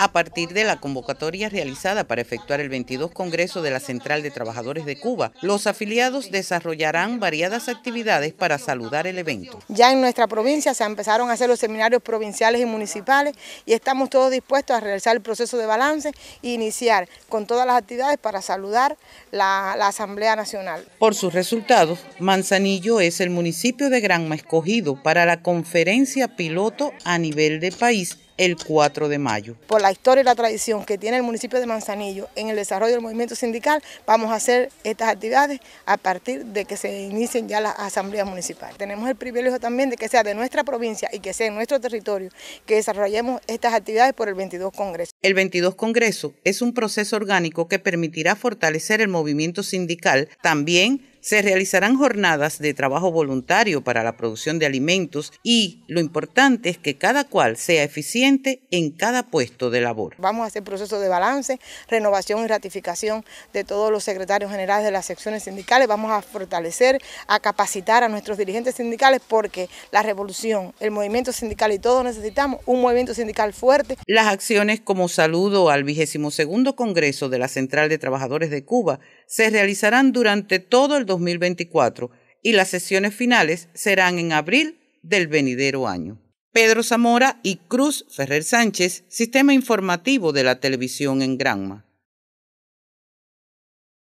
a partir de la convocatoria realizada para efectuar el 22 Congreso de la Central de Trabajadores de Cuba, los afiliados desarrollarán variadas actividades para saludar el evento. Ya en nuestra provincia se empezaron a hacer los seminarios provinciales y municipales y estamos todos dispuestos a realizar el proceso de balance e iniciar con todas las actividades para saludar la, Asamblea Nacional. Por sus resultados, Manzanillo es el municipio de Granma escogido para la conferencia piloto a nivel de país el 4 de mayo. Por la historia y la tradición que tiene el municipio de Manzanillo en el desarrollo del movimiento sindical, vamos a hacer estas actividades a partir de que se inicien ya las asambleas municipales. Tenemos el privilegio también de que sea de nuestra provincia y que sea en nuestro territorio que desarrollemos estas actividades por el 22 Congreso. El 22 Congreso es un proceso orgánico que permitirá fortalecer el movimiento sindical, también se realizarán jornadas de trabajo voluntario para la producción de alimentos y lo importante es que cada cual sea eficiente en cada puesto de labor. Vamos a hacer proceso de balance, renovación y ratificación de todos los secretarios generales de las secciones sindicales. Vamos a fortalecer, a capacitar a nuestros dirigentes sindicales porque la revolución, el movimiento sindical y todos necesitamos un movimiento sindical fuerte. Las acciones como saludo al vigésimo segundo Congreso de la Central de Trabajadores de Cuba se realizarán durante todo el 2024 y las sesiones finales serán en abril del venidero año. Pedro Zamora y Cruz Ferrer Sánchez, Sistema Informativo de la Televisión en Granma.